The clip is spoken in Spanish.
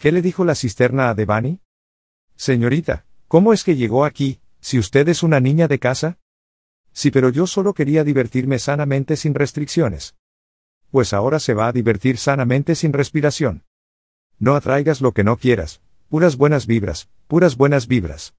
¿Qué le dijo la cisterna a Devani? Señorita, ¿cómo es que llegó aquí, si usted es una niña de casa? Sí, pero yo solo quería divertirme sanamente sin restricciones. Pues ahora se va a divertir sanamente sin respiración. No atraigas lo que no quieras, puras buenas vibras, puras buenas vibras.